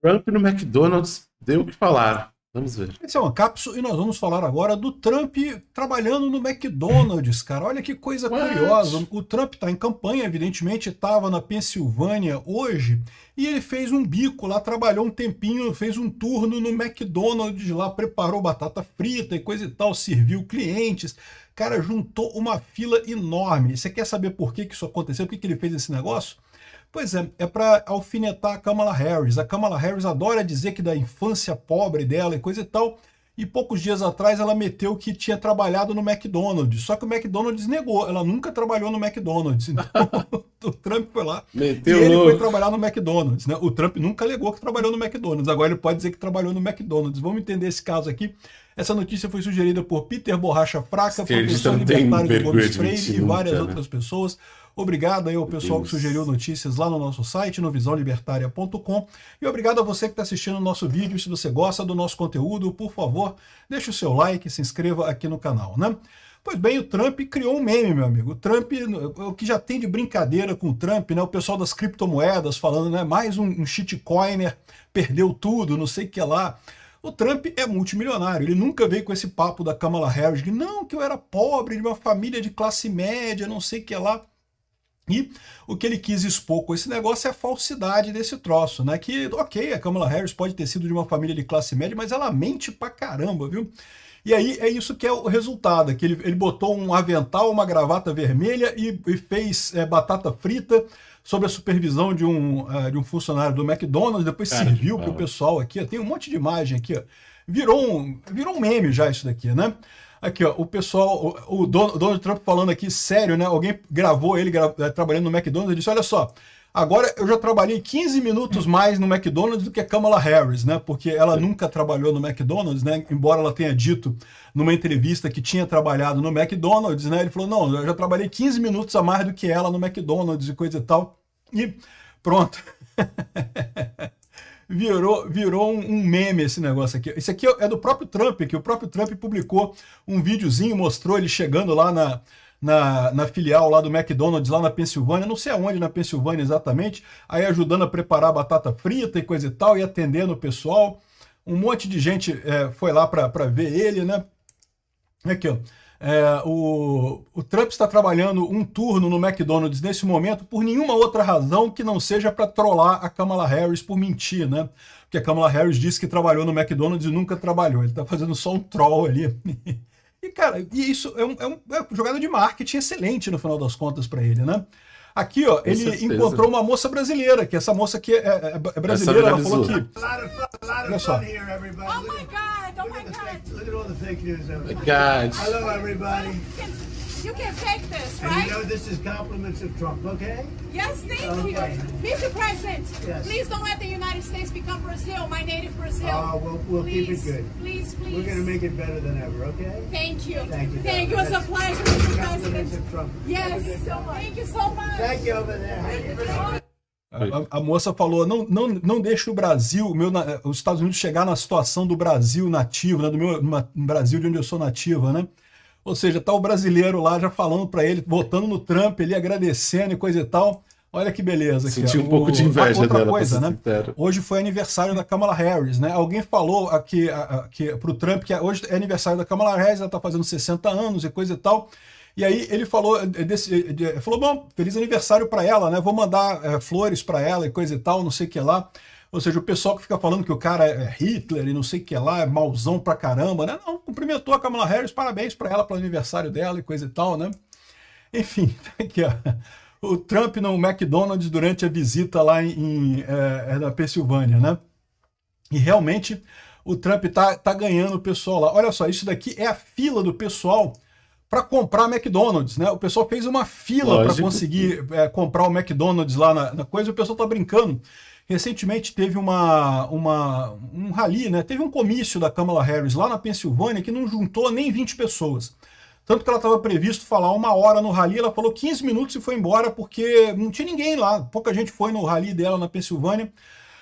Trump no McDonald's deu o que falar. Vamos ver. Esse é uma cápsula e nós vamos falar agora do Trump trabalhando no McDonald's, cara. Olha que coisa What? curiosa. O Trump está em campanha, evidentemente, estava na Pensilvânia hoje e ele fez um bico lá, trabalhou um tempinho, fez um turno no McDonald's lá, preparou batata frita e coisa e tal, serviu clientes. Cara, juntou uma fila enorme. Você quer saber por que, que isso aconteceu? Por que, que ele fez esse negócio? Pois é, é para alfinetar a Kamala Harris. A Kamala Harris adora dizer que da infância pobre dela e coisa e tal. E poucos dias atrás ela meteu que tinha trabalhado no McDonald's. Só que o McDonald's negou. Ela nunca trabalhou no McDonald's. Então o Trump foi lá meteu e ele louco. foi trabalhar no McDonald's. Né? O Trump nunca alegou que trabalhou no McDonald's. Agora ele pode dizer que trabalhou no McDonald's. Vamos entender esse caso aqui. Essa notícia foi sugerida por Peter Borracha Fraca, Esquerda, professor libertário do Gomes Freire e várias né? outras pessoas. Obrigado aí ao pessoal Deus. que sugeriu notícias lá no nosso site, no visãolibertaria.com. E obrigado a você que está assistindo o nosso vídeo. Se você gosta do nosso conteúdo, por favor, deixe o seu like, se inscreva aqui no canal, né? Pois bem, o Trump criou um meme, meu amigo. O Trump, o que já tem de brincadeira com o Trump, né? O pessoal das criptomoedas falando, né? Mais um, um shitcoiner perdeu tudo, não sei o que lá. O Trump é multimilionário, ele nunca veio com esse papo da Kamala Harris, não, que eu era pobre, de uma família de classe média, não sei o que lá. E o que ele quis expor com esse negócio é a falsidade desse troço, né? Que, ok, a Kamala Harris pode ter sido de uma família de classe média, mas ela mente pra caramba, viu? E aí é isso que é o resultado, é que ele, ele botou um avental, uma gravata vermelha e, e fez é, batata frita sob a supervisão de um, uh, de um funcionário do McDonald's, depois Cara, serviu para o pessoal aqui, ó, tem um monte de imagem aqui, ó. Virou um, virou um meme já isso daqui, né? Aqui, ó, o pessoal, o, o Donald Trump falando aqui, sério, né? Alguém gravou ele gra eh, trabalhando no McDonald's e disse: olha só, Agora eu já trabalhei 15 minutos mais no McDonald's do que a Kamala Harris, né? Porque ela nunca trabalhou no McDonald's, né? Embora ela tenha dito numa entrevista que tinha trabalhado no McDonald's, né? Ele falou: "Não, eu já trabalhei 15 minutos a mais do que ela no McDonald's e coisa e tal". E pronto. virou, virou um, um, meme esse negócio aqui. Esse aqui é, é do próprio Trump, que o próprio Trump publicou um videozinho, mostrou ele chegando lá na, na, na filial lá do McDonald's, lá na Pensilvânia, não sei aonde na Pensilvânia exatamente, aí ajudando a preparar batata frita e coisa e tal, e atendendo o pessoal. Um monte de gente é, foi lá para ver ele, né? Aqui, ó. É, o, o, Trump está trabalhando um turno no McDonald's nesse momento por nenhuma outra razão que não seja para trollar a Kamala Harris por mentir, né? Porque a Kamala Harris disse que trabalhou no McDonald's e nunca trabalhou. Ele está fazendo só um troll ali. E, cara, isso é, um, é, um, é uma jogada de marketing excelente no final das contas para ele, né? Aqui, ó, ele encontrou uma moça brasileira, que essa moça aqui é, é, é brasileira, ela falou é que. Olha só. Oh my God. God. Oh look at all the fake news. there. gods. Hello, everybody. You can fake this, right? And you know this is compliments of Trump, okay? Yes, thank you. Mr. President, yes. please don't let the United States become Brazil, my native Brazil. Oh, uh, we'll, we'll please, keep it good. Please, please. We're going to make it better than ever, okay? Thank you. Thank you. Thank you. It's a pleasure, Mr. President. Yes, so much. thank you so much. Thank you over there. É. A, a, moça falou: não, não, não deixa o Brasil, meu, os Estados Unidos chegar na situação do Brasil nativo, né, do meu uma, Brasil de onde eu sou nativa, né? Ou seja, tá o brasileiro lá já falando para ele, votando no Trump, ele agradecendo e coisa e tal. Olha que beleza. Senti um o, pouco de inveja outra dela, coisa, né? Hoje foi aniversário da Kamala Harris, né? Alguém falou aqui, aqui para o Trump que é, hoje é aniversário da Kamala Harris, ela está fazendo 60 anos e coisa e tal. E aí ele falou, eh, eh, desse, eh, falou bom, feliz aniversário para ela, né? Vou mandar é, flores para ela e coisa e tal, não sei o que lá. Ou seja, o pessoal que fica falando que o cara é Hitler e não sei o que lá, é mauzão pra caramba, né? Não, cumprimentou a Kamala Harris, parabéns para ela pelo aniversário dela e coisa e tal, né? Enfim, tá aqui, ó. O Trump no McDonald's durante a visita lá em, em é, na Pensilvânia, né? E realmente o Trump tá, tá ganhando o pessoal lá. Olha só, isso daqui é a fila do pessoal para comprar McDonald's, né? O pessoal fez uma fila para conseguir é, comprar o McDonald's lá na, na coisa, o pessoal tá brincando. Recentemente teve uma, uma, um rally, né? Teve um comício da Kamala Harris lá na Pensilvânia que não juntou nem 20 pessoas. Tanto que ela estava previsto falar uma hora no rally, ela falou 15 minutos e foi embora porque não tinha ninguém lá, pouca gente foi no rally dela na Pensilvânia.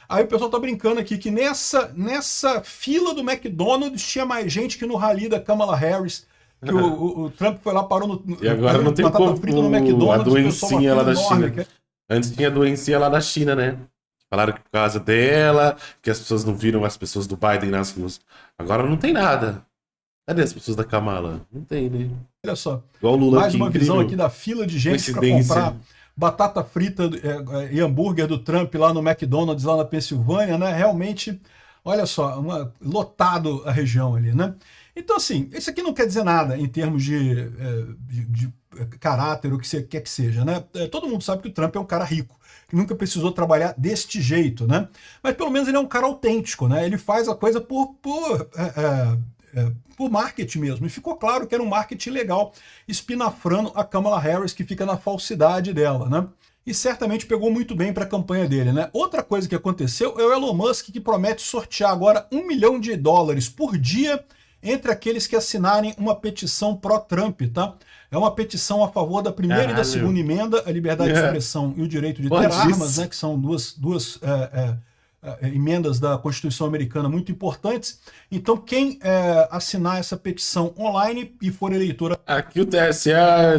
Aí o pessoal tá brincando aqui que nessa, nessa fila do McDonald's tinha mais gente que no rally da Kamala Harris. Que o, o, o, Trump foi lá, parou no. E agora não tem batata como, frita no McDonald's. A doencinha lá da enorme, China. Que... É- Antes tinha a doencinha lá da China, né? Falaram que por causa dela, que as pessoas não viram as pessoas do Biden nas ruas. Agora não tem nada. Cadê as pessoas da Kamala? Não tem, né? Olha só. Igual o Lula Mais aqui, uma incrível. visão aqui da fila de gente para comprar batata frita é, é, e hambúrguer do Trump lá no McDonald's, lá na Pensilvânia, né? Realmente, olha só, uma, lotado a região ali, né? Então, assim, isso aqui não quer dizer nada em termos de, é, de, de é, caráter, ou o que quer que seja, né? É, todo mundo sabe que o Trump é um cara rico, que nunca precisou trabalhar deste jeito, né? Mas pelo menos ele é um cara autêntico, né? Ele faz a coisa por, por é, é, é, por marketing mesmo. E ficou claro que era um marketing legal, espinafrando a Kamala Harris, que fica na falsidade dela, né? E certamente pegou muito bem para a campanha dele, né? Outra coisa que aconteceu é o Elon Musk que promete sortear agora um milhão de dólares por dia entre aqueles que assinarem uma petição pró-Trump, tá? É uma petição a favor da primeira e da segunda emenda, a liberdade de é. expressão e o direito de Pode ter isso. armas, né? Que são duas, duas é, é, eh, eh, emendas da Constituição Americana muito importantes. Então, quem é, assinar essa petição online e for eleitora. Aqui o TSE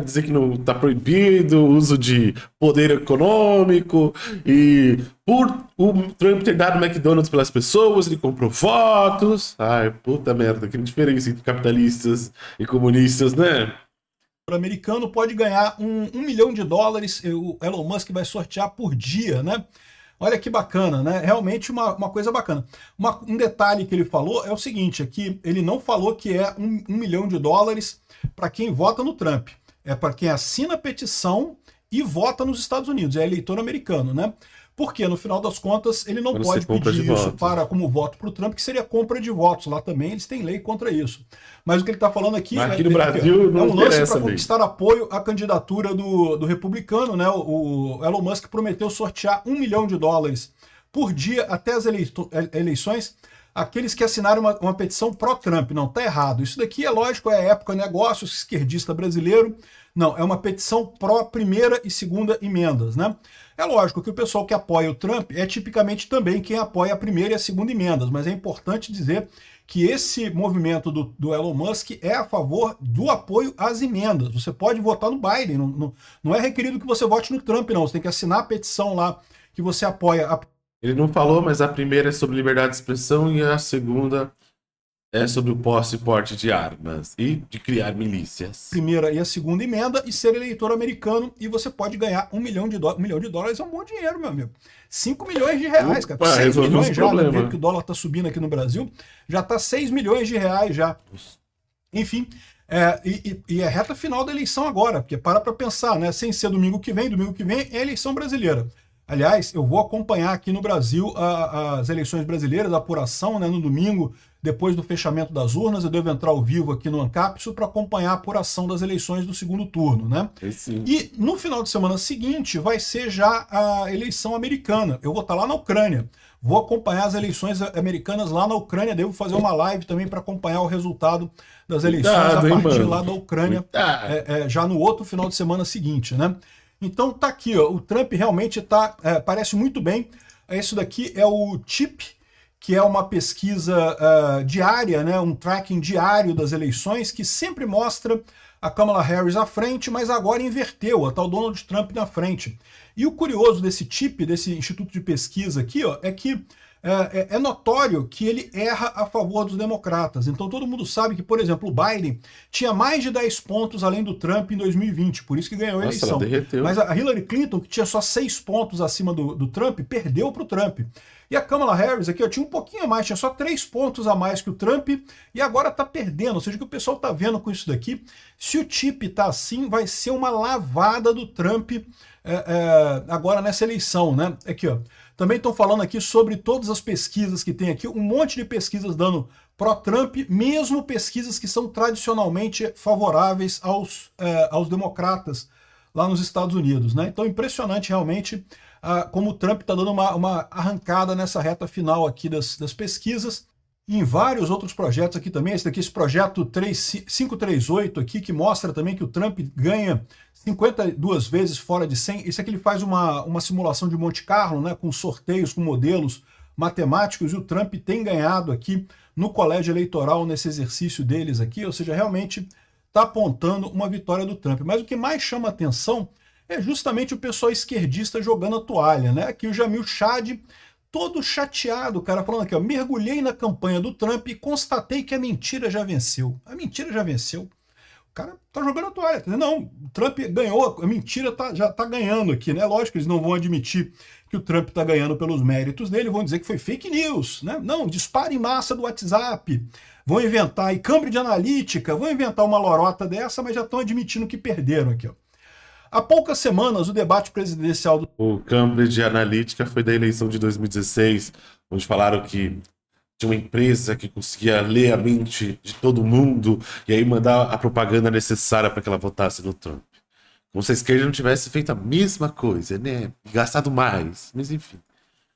dizer que não está proibido o uso de poder econômico e por o Trump ter dado McDonald's pelas pessoas, ele comprou votos. Ai, puta merda, que diferença entre capitalistas e comunistas, né? americano pode ganhar um, um milhão de dólares, o Elon Musk vai sortear por dia, né? Olha que bacana, né? Realmente uma, uma coisa bacana. Uma, um detalhe que ele falou é o seguinte, é que ele não falou que é um, um milhão de dólares para quem vota no Trump. É para quem assina a petição e vota nos Estados Unidos, é eleitor americano, né? Porque, no final das contas, ele não pode pedir isso para, como voto para o Trump, que seria compra de votos. Lá também eles têm lei contra isso. Mas o que ele está falando aqui, é aqui né, no Brasil, é um lance para conquistar apoio à candidatura do, do republicano. Né? O, o Elon Musk prometeu sortear um milhão de dólares por dia até as é, eleições aqueles que assinaram uma, uma petição pró-Trump. Não, tá errado. Isso daqui é lógico, é época negócios, esquerdista brasileiro. Não, é uma petição pró-primeira e segunda emendas, né? É lógico que o pessoal que apoia o Trump é tipicamente também quem apoia a primeira e a segunda emendas, mas é importante dizer que esse movimento do, do Elon Musk é a favor do apoio às emendas. Você pode votar no Biden, não, não, não é requerido que você vote no Trump, não. Você tem que assinar a petição lá que você apoia a ele não falou, mas a primeira é sobre liberdade de expressão e a segunda é sobre o posse e porte de armas e de criar milícias. Primeira e a segunda emenda e ser eleitor americano e você pode ganhar um milhão de dólares. Um milhão de dólares é um bom dinheiro, meu amigo. Cinco milhões de reais, Opa, cara. Seis milhões já, problema. do que o dólar tá subindo aqui no Brasil, já tá seis milhões de reais já. Enfim, é, e, e, é reta final da eleição agora, porque para para pensar, né? Sem ser domingo que vem, domingo que vem é eleição brasileira. Aliás, eu vou acompanhar aqui no Brasil a, as eleições brasileiras, a apuração né, no domingo depois do fechamento das urnas, eu devo entrar ao vivo aqui no Ancapsu para acompanhar a apuração das eleições do segundo turno, né? É sim. E no final de semana seguinte vai ser já a eleição americana. Eu vou estar tá lá na Ucrânia. Vou acompanhar as eleições americanas lá na Ucrânia. Devo fazer uma live também para acompanhar o resultado das eleições Cuidado, a partir hein, lá da Ucrânia, é, é, já no outro final de semana seguinte, né? Então tá aqui, ó, o Trump realmente tá, é, parece muito bem. Isso daqui é o Chip que é uma pesquisa uh, diária, né, um tracking diário das eleições, que sempre mostra a Kamala Harris à frente, mas agora inverteu, a tal Donald Trump na frente. E o curioso desse TIP, desse Instituto de Pesquisa aqui, ó, é que é, é, é, notório que ele erra a favor dos democratas. Então todo mundo sabe que, por exemplo, o Biden tinha mais de 10 pontos além do Trump em 2020, por isso que ganhou a Nossa, eleição. Mas a Hillary Clinton, que tinha só 6 pontos acima do, do Trump, perdeu para o Trump. E a Kamala Harris aqui ó, tinha um pouquinho a mais, tinha só três pontos a mais que o Trump e agora está perdendo. Ou seja, o que o pessoal está vendo com isso daqui, se o TIP está assim, vai ser uma lavada do Trump é, é, agora nessa eleição, né? Aqui, ó. Também estão falando aqui sobre todas as pesquisas que tem aqui, um monte de pesquisas dando pró-Trump, mesmo pesquisas que são tradicionalmente favoráveis aos, é, aos democratas lá nos Estados Unidos, né? Então, impressionante realmente ah, como o Trump está dando uma, uma, arrancada nessa reta final aqui das, das pesquisas. em vários outros projetos aqui também, esse daqui, esse projeto 3, 538 aqui, que mostra também que o Trump ganha 52 vezes fora de 100. Isso aqui ele faz uma, uma simulação de Monte Carlo, né, com sorteios, com modelos matemáticos, e o Trump tem ganhado aqui no colégio eleitoral, nesse exercício deles aqui, ou seja, realmente está apontando uma vitória do Trump. Mas o que mais chama atenção é justamente o pessoal esquerdista jogando a toalha, né? Aqui o Jamil Chad, todo chateado, o cara, falando aqui, ó, mergulhei na campanha do Trump e constatei que a mentira já venceu. A mentira já venceu. O cara tá jogando a toalha, não, o Trump ganhou, a mentira tá, já tá ganhando aqui, né? Lógico, eles não vão admitir que o Trump tá ganhando pelos méritos dele, vão dizer que foi fake news, né? Não, dispara em massa do WhatsApp, vão inventar, e câmbio de analítica, vão inventar uma lorota dessa, mas já estão admitindo que perderam aqui, ó. Há poucas semanas, o debate presidencial do. O Cambridge Analytica foi da eleição de 2016, onde falaram que de uma empresa que conseguia ler a mente de todo mundo e aí mandar a propaganda necessária para que ela votasse no Trump. Como se a esquerda não tivesse feito a mesma coisa, né? Gastado mais, mas enfim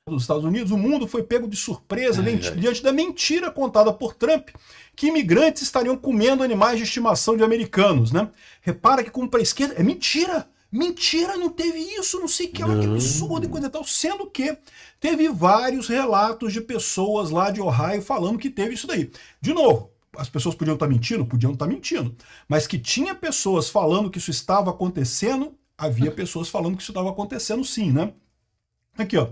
dos Estados Unidos, o mundo foi pego de surpresa diante da mentira contada por Trump que imigrantes estariam comendo animais de estimação de americanos, né? Repara que como para esquerda é mentira. Mentira, não teve isso, não sei o que, olha que absurdo e coisa e tal. Sendo que teve vários relatos de pessoas lá de Ohio falando que teve isso daí. De novo, as pessoas podiam estar tá mentindo? Podiam estar tá mentindo. Mas que tinha pessoas falando que isso estava acontecendo, havia pessoas falando que isso estava acontecendo sim, né? Aqui, ó.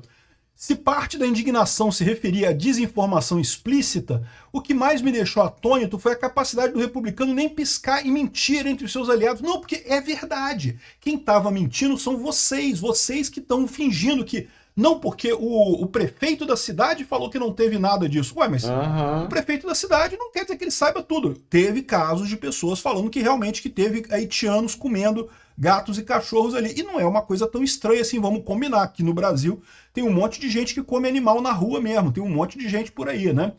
Se parte da indignação se referia à desinformação explícita, o que mais me deixou atônito foi a capacidade do republicano nem piscar e mentir entre os seus aliados. Não, porque é verdade. Quem estava mentindo são vocês, vocês que estão fingindo que. Não, porque o, o, prefeito da cidade falou que não teve nada disso. Ué, mas uhum. o prefeito da cidade não quer dizer que ele saiba tudo. Teve casos de pessoas falando que realmente que teve haitianos comendo gatos e cachorros ali. E não é uma coisa tão estranha assim, vamos combinar. Aqui no Brasil tem um monte de gente que come animal na rua mesmo, tem um monte de gente por aí, né?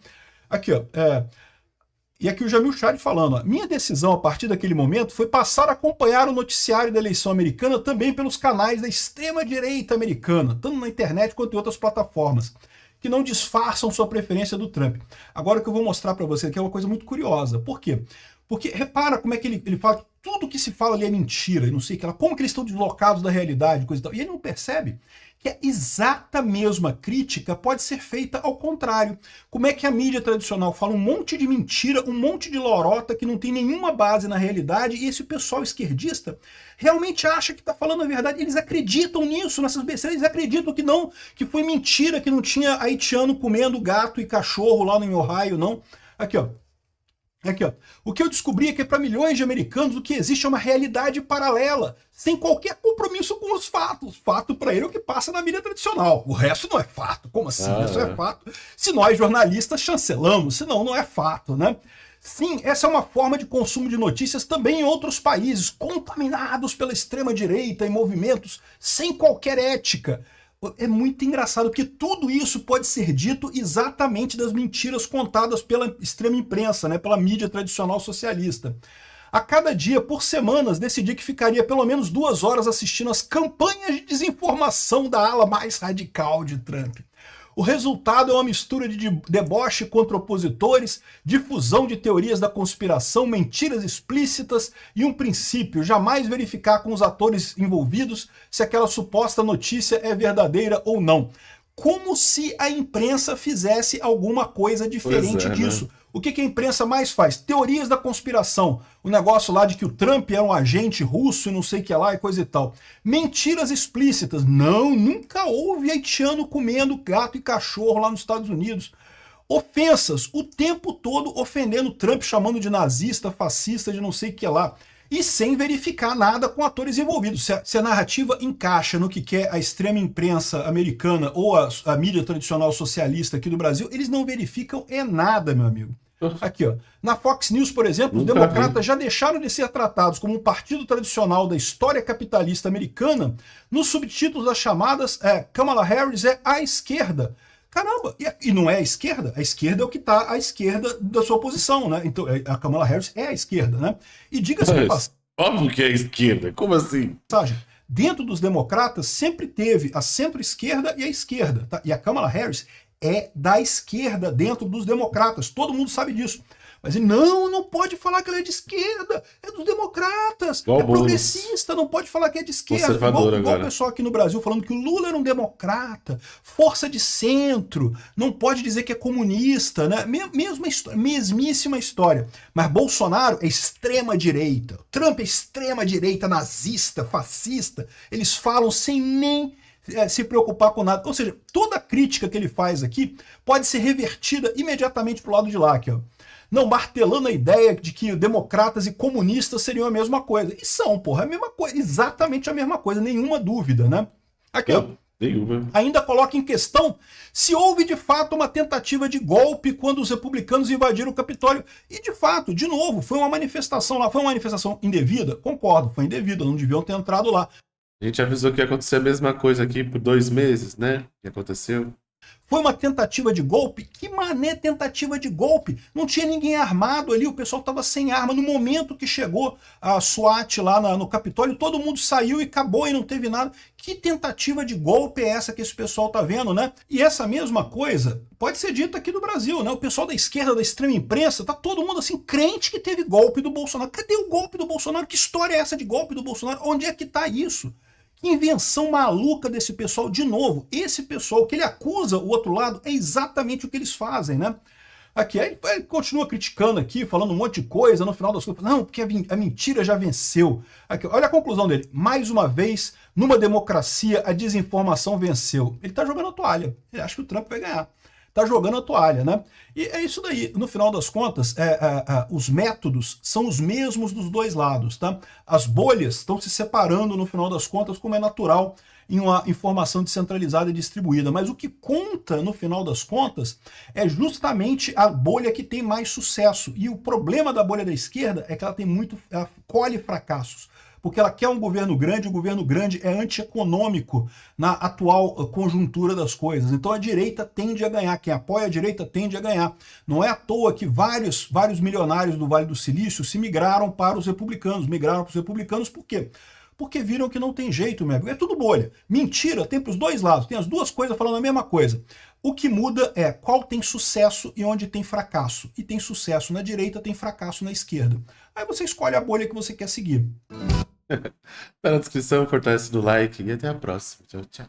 Aqui, ó. É... E aqui o Jamil Chad falando, ó, minha decisão a partir daquele momento foi passar a acompanhar o noticiário da eleição americana também pelos canais da extrema-direita americana, tanto na internet quanto em outras plataformas, que não disfarçam sua preferência do Trump. Agora o que eu vou mostrar para você aqui é uma coisa muito curiosa. Por quê? Porque repara como é que ele, ele fala tudo que se fala ali é mentira, e não sei o que lá, como que eles estão deslocados da realidade, coisa e tal. E ele não percebe que a é exata mesma crítica pode ser feita ao contrário. Como é que a mídia tradicional fala um monte de mentira, um monte de lorota que não tem nenhuma base na realidade, e esse pessoal esquerdista realmente acha que está falando a verdade, eles acreditam nisso, nessas besteiras, eles acreditam que não, que foi mentira, que não tinha haitiano comendo gato e cachorro lá no Ohio, não. Aqui, ó. Tá aqui, ó. O que eu descobri é que é para milhões de americanos o que existe é uma realidade paralela, sem qualquer compromisso com os fatos. Fato para ele é o que passa na mídia tradicional. O resto não é fato. Como assim? Ah, Isso é. é fato. Se nós jornalistas chancelamos, senão não é fato, né? Sim, essa é uma forma de consumo de notícias também em outros países, contaminados pela extrema-direita e movimentos sem qualquer ética. É muito engraçado, porque tudo isso pode ser dito exatamente das mentiras contadas pela extrema imprensa, né, pela mídia tradicional socialista. A cada dia, por semanas, decidi que ficaria pelo menos duas horas assistindo às campanhas de desinformação da ala mais radical de Trump. O resultado é uma mistura de deboche contra opositores, difusão de teorias da conspiração, mentiras explícitas e um princípio: jamais verificar com os atores envolvidos se aquela suposta notícia é verdadeira ou não. Como se a imprensa fizesse alguma coisa diferente é, né? disso. Né? O que, que a imprensa mais faz? Teorias da conspiração. O negócio lá de que o Trump era um agente russo e não sei o que lá e coisa e tal. Mentiras explícitas. Não, nunca houve haitiano comendo gato e cachorro lá nos Estados Unidos. Ofensas, o tempo todo ofendendo Trump, chamando de nazista, fascista, de não sei o que lá e sem verificar nada com atores envolvidos. Se a, se a, narrativa encaixa no que quer é a extrema imprensa americana ou a, a mídia tradicional socialista aqui do Brasil, eles não verificam é nada, meu amigo. Aqui, ó. Na Fox News, por exemplo, Nunca os democratas vi. já deixaram de ser tratados como um partido tradicional da história capitalista americana nos subtítulos das chamadas é, Kamala Harris é a esquerda. Caramba, e, e, não é a esquerda? A esquerda é o que está à esquerda da sua posição, né? Então, é, a Kamala Harris é a esquerda, né? E diga-se que passa. Óbvio que é a esquerda, como assim? Passagem dentro dos democratas sempre teve a centro-esquerda e a esquerda. Tá? E a Kamala Harris é da esquerda dentro dos democratas. Todo mundo sabe disso. Mas não, não pode falar que ele é de esquerda, é dos democratas, Igual é progressista, não pode falar que é de esquerda. Igual, igual o pessoal aqui no Brasil falando que o Lula era um democrata, força de centro, não pode dizer que é comunista, né? Mesma história, mesmíssima história. Mas Bolsonaro é extrema direita, Trump é extrema direita, nazista, fascista. Eles falam sem nem é, se preocupar com nada. Ou seja, toda crítica que ele faz aqui pode ser revertida imediatamente para o lado de lá. Aqui, ó. Não, martelando a ideia de que democratas e comunistas seriam a mesma coisa. E são, porra, é a mesma coisa, exatamente a mesma coisa, nenhuma dúvida, né? Aqui, ó. Ainda coloca em questão se houve de fato uma tentativa de golpe quando os republicanos invadiram o Capitólio. E de fato, de novo, foi uma manifestação lá, foi uma manifestação indevida? Concordo, foi indevida, não deviam ter entrado lá. A gente avisou que ia acontecer a mesma coisa aqui por dois meses, né? Que aconteceu. Foi uma tentativa de golpe? Que mané tentativa de golpe? Não tinha ninguém armado ali, o pessoal estava sem arma. No momento que chegou a SWAT lá na, no Capitólio, todo mundo saiu e acabou e não teve nada. Que tentativa de golpe é essa que esse pessoal tá vendo, né? E essa mesma coisa pode ser dita aqui do Brasil, né? O pessoal da esquerda, da extrema imprensa, tá todo mundo assim crente que teve golpe do Bolsonaro. Cadê o golpe do Bolsonaro? Que história é essa de golpe do Bolsonaro? Onde é que tá isso? Que invenção maluca desse pessoal. De novo, esse pessoal que ele acusa o outro lado é exatamente o que eles fazem, né? Aqui, aí ele continua criticando aqui, falando um monte de coisa, no final das contas, não, porque a, mentira já venceu. Aqui, olha a conclusão dele. Mais uma vez, numa democracia, a desinformação venceu. Ele está jogando a toalha. Ele acha que o Trump vai ganhar está jogando a toalha, né? E é isso daí. No final das contas, é, é, é, os métodos são os mesmos dos dois lados, tá? As bolhas estão se separando no final das contas, como é natural em uma informação descentralizada e distribuída. Mas o que conta, no final das contas, é justamente a bolha que tem mais sucesso. E o problema da bolha da esquerda é que ela tem muito. ela colhe fracassos porque ela quer um governo grande, o um governo grande é antieconômico na atual eh, conjuntura das coisas. Então a direita tende a ganhar, quem apoia a direita tende a ganhar. Não é à toa que vários, vários milionários do Vale do Silício se migraram para os republicanos, migraram para os republicanos por quê? Porque viram que não tem jeito, meu amigo. É tudo bolha. Mentira, tem para os dois lados, tem as duas coisas falando a mesma coisa. O que muda é qual tem sucesso e onde tem fracasso. E tem sucesso na direita, tem fracasso na esquerda. Aí você escolhe a bolha que você quer seguir tá na descrição, fortalece no like e até a próxima. Tchau, tchau.